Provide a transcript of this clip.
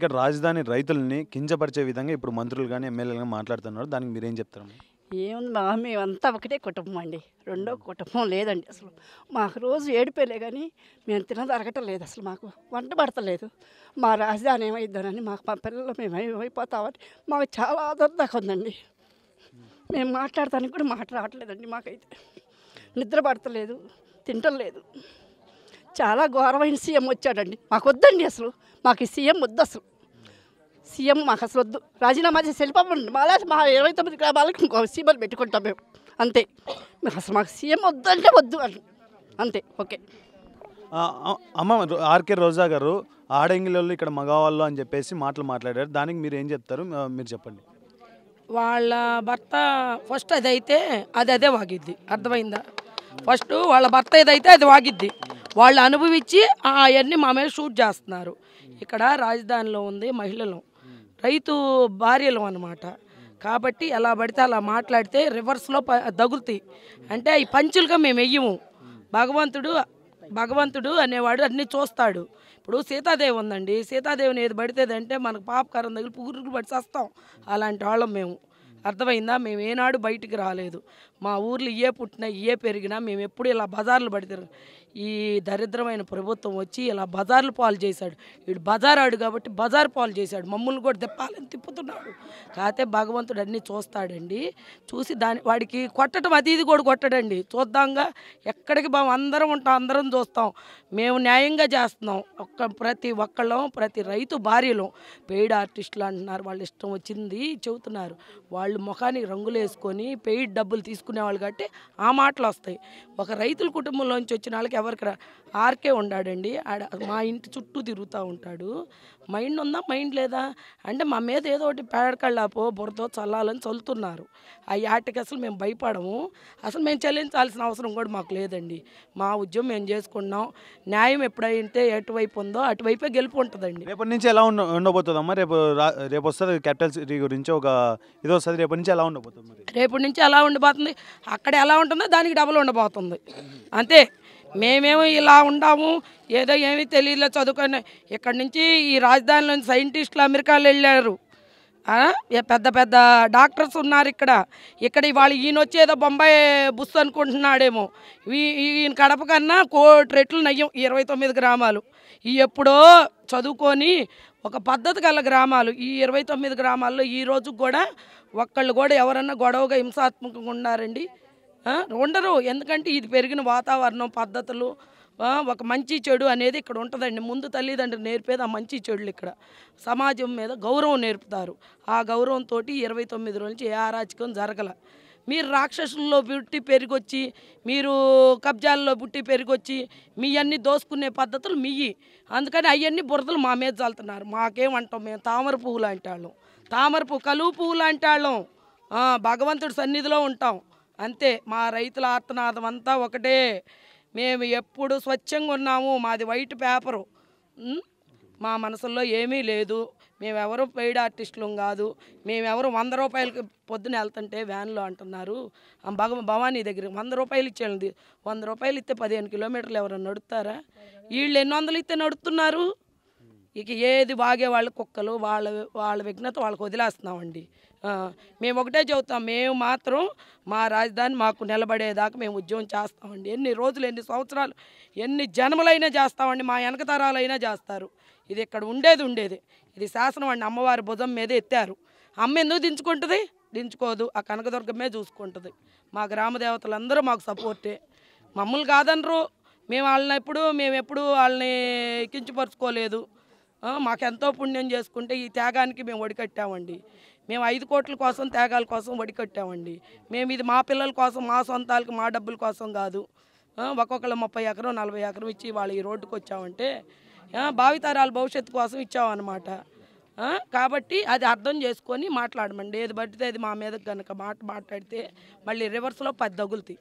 ఇక్కడ రాజధాని రైతుల్ని కించపరిచే విధంగా ఇప్పుడు మంత్రులు కానీ ఎమ్మెల్యేలు మాట్లాడుతున్నారు దానికి మీరేం చెప్తారు ఏముంది మా మేమంతా ఒకటే కుటుంబం అండి రెండో కుటుంబం లేదండి అసలు మాకు రోజు ఏడిపోయలే కానీ మేము తినదు అరగటం లేదు అసలు మాకు వంట పడతలేదు మా రాజధాని ఏమైద్దానని మాకు మా పిల్లలు మేము ఏమైపోతామని మాకు చాలా ఆదర్దాకా ఉందండి మేము మాట్లాడతానికి కూడా మాట రావట్లేదండి మాకైతే నిద్ర పడతలేదు తింటం లేదు చాలా ఘోరమైన సీఎం వచ్చాడండి మాకు వద్దండి అసలు మాకు ఈ సీఎం వద్దు అసలు సీఎం మాకు అసలు వద్దు రాజీనామా చేసి వెళ్ళిపోమండి మాలా మా ఇరవై తొమ్మిది గ్రామాలకు ఇంకో సీఎం పెట్టుకుంటాం మేము అంతే అసలు మాకు సీఎం వద్దు అంటే వద్దు అని అంతే ఓకే అమ్మ ఆర్కే రోజా గారు ఆడంగిలలో ఇక్కడ మగవాళ్ళు అని చెప్పేసి మాటలు మాట్లాడారు దానికి మీరు ఏం చెప్తారు మీరు చెప్పండి వాళ్ళ భర్త ఫస్ట్ అదైతే అది అదే వాగిద్ది అర్థమైందా ఫస్ట్ వాళ్ళ భర్త ఏదైతే అది వాగిద్ది వాళ్ళు అనుభవించి అవన్నీ మా మీద షూట్ చేస్తున్నారు ఇక్కడ రాజధానిలో ఉంది మహిళలు రైతు భార్యలు అనమాట కాబట్టి ఎలా పడితే అలా మాట్లాడితే రివర్స్లో ప తగులుతాయి అంటే ఈ పంచులుగా మేము వెయ్యము భగవంతుడు భగవంతుడు అనేవాడు అన్నీ చూస్తాడు ఇప్పుడు సీతాదేవి ఉందండి సీతాదేవిని ఏది పడితేదంటే మనకు పాపకారం దగ్గర పురుగులు పడితే వస్తాం అలాంటి వాళ్ళం మేము అర్థమైందా మేము ఏనాడు బయటికి రాలేదు మా ఊర్లు ఏ పుట్టినా ఏ పెరిగినా మేము ఎప్పుడు ఇలా బజార్లు పడితే ఈ దరిద్రమైన ప్రభుత్వం వచ్చి ఇలా బజార్లు పాలు చేశాడు వీడు బజారాడు కాబట్టి బజార్ పాలు చేశాడు మమ్మల్ని కూడా తిప్పాలని తిప్పుతున్నాడు కాకపోతే భగవంతుడు అన్నీ చూస్తాడండి చూసి దాని వాడికి కొట్టడం అది ఇది కూడా కొట్టడండి చూద్దాంగా ఎక్కడికి బాగా అందరం ఉంటాం అందరం చూస్తాం మేము న్యాయంగా చేస్తున్నాం ఒక్క ప్రతి ఒక్కళ్ళం ప్రతి రైతు భార్యలు పెయిడ్ ఆర్టిస్టులు అంటున్నారు వాళ్ళు ఇష్టం వచ్చింది చెబుతున్నారు వాళ్ళు వాళ్ళు ముఖానికి రంగులు వేసుకొని పెయిడ్ డబ్బులు తీసుకునే వాళ్ళు కాబట్టి ఆ మాటలు వస్తాయి ఒక రైతుల కుటుంబంలోంచి వచ్చిన వాళ్ళకి ఎవరికి ఆర్కే ఉండాడండి ఆడ మా ఇంటి చుట్టూ తిరుగుతూ ఉంటాడు మైండ్ ఉందా మైండ్ లేదా అంటే మా మీద ఏదో ఒకటి పేడకళ్ళాపో బురదో చల్లాలని చల్లుతున్నారు ఆ యాటకి అసలు మేము భయపడము అసలు మేము చెల్లించాల్సిన అవసరం కూడా మాకు లేదండి మా ఉద్యమం మేము చేసుకున్నాం న్యాయం ఎప్పుడైతే ఎటువైపు ఉందో అటువైపే గెలుపు ఉంటుందండి రేపటి నుంచి ఎలా ఉండ ఉండబోతుందమ్మా రేపు రేపు వస్తుంది క్యాపిటల్ సిటీ గురించి ఒక ఇది వస్తుంది రేపటి నుంచి ఎలా ఉండబోతుంది రేపటి నుంచి ఎలా ఉండిపోతుంది అక్కడ ఎలా ఉంటుందో దానికి డబ్బులు ఉండబోతుంది అంతే మేమేమో ఇలా ఉండాము ఏదో ఏమీ తెలియలే చదువుకొని ఇక్కడి నుంచి ఈ రాజధానిలోని సైంటిస్టులు అమెరికాలో వెళ్ళారు పెద్ద పెద్ద డాక్టర్స్ ఉన్నారు ఇక్కడ ఇక్కడ ఇవాళ ఈయన వచ్చేదో బొంబాయి బుస్ అనుకుంటున్నాడేమో ఈయన కడప కన్నా కోటి రెట్లు నయ్యం ఇరవై తొమ్మిది గ్రామాలు ఈ ఎప్పుడో చదువుకొని ఒక పద్ధతి గల గ్రామాలు ఈ ఇరవై తొమ్మిది గ్రామాల్లో ఈ కూడా ఒక్కళ్ళు కూడా ఎవరన్నా గొడవగా హింసాత్మకంగా ఉన్నారండి ఉండరు ఎందుకంటే ఇది పెరిగిన వాతావరణం పద్ధతులు ఒక మంచి చెడు అనేది ఇక్కడ ఉంటుందండి ముందు తల్లిదండ్రులు నేర్పేది ఆ మంచి చెడులు ఇక్కడ సమాజం మీద గౌరవం నేర్పుతారు ఆ గౌరవంతో ఇరవై తొమ్మిది రోజుల ఏ అరాచకం జరగల మీరు రాక్షసుల్లో పుట్టి పెరిగొచ్చి మీరు కబ్జాల్లో పుట్టి పెరిగొచ్చి మీ అన్ని దోసుకునే పద్ధతులు మీయి అందుకని అవన్నీ బురదలు మా మీద చల్లుతున్నారు మాకేమంటాం మేము తామర పువ్వు లాంటి వాళ్ళం తామర పువ్వు కలువు పువ్వు లాంటి వాళ్ళం భగవంతుడి సన్నిధిలో ఉంటాం అంతే మా రైతుల ఆర్తనాదం అంతా ఒకటే మేము ఎప్పుడు స్వచ్ఛంగా ఉన్నాము మాది వైట్ పేపరు మా మనసుల్లో ఏమీ లేదు మేమెవరు పెయిడ్ ఆర్టిస్టులు కాదు మేమెవరు వంద రూపాయలకి పొద్దున వెళ్తుంటే వ్యాన్లో అంటున్నారు భగ భవానీ దగ్గర వంద రూపాయలు ఇచ్చేది వంద రూపాయలు ఇస్తే పదిహేను కిలోమీటర్లు ఎవరైనా నడుపుతారా వీళ్ళు ఎన్ని వందలు ఇస్తే నడుపుతున్నారు ఇక ఏది బాగే వాళ్ళ కుక్కలు వాళ్ళ వాళ్ళ విఘ్నత వాళ్ళకు వదిలేస్తున్నామండి మేము ఒకటే చెబుతాం మేము మాత్రం మా రాజధాని మాకు నిలబడేదాకా మేము ఉద్యమం చేస్తామండి ఎన్ని రోజులు ఎన్ని సంవత్సరాలు ఎన్ని జన్మలైనా చేస్తామండి మా వెనక తరాలైనా చేస్తారు ఇది ఇక్కడ ఉండేది ఉండేది ఇది శాసనం అండి అమ్మవారి భుజం మీద ఎత్తారు అమ్మ ఎందుకు దించుకుంటుంది దించుకోదు ఆ కనకదుర్గమే చూసుకుంటుంది మా గ్రామ మాకు సపోర్టే మమ్మల్ని కాదనరు మేము వాళ్ళని ఎప్పుడు మేము ఎప్పుడు వాళ్ళని కించపరుచుకోలేదు మాకెంతో పుణ్యం చేసుకుంటే ఈ త్యాగానికి మేము ఒడికట్టామండి మేము ఐదు కోట్ల కోసం త్యాగాల కోసం ఒడికట్టామండి మేము ఇది మా పిల్లల కోసం మా సొంతాలకి మా డబ్బుల కోసం కాదు ఒక్కొక్కరు ముప్పై ఎకరం నలభై ఎకరం ఇచ్చి వాళ్ళు ఈ రోడ్డుకు వచ్చామంటే భావితరాల భవిష్యత్తు కోసం ఇచ్చామన్నమాట కాబట్టి అది అర్థం చేసుకొని మాట్లాడమండి ఏది పడితే అది మా మీద కనుక మాట మాట్లాడితే మళ్ళీ రివర్స్లో పది తగులుతాయి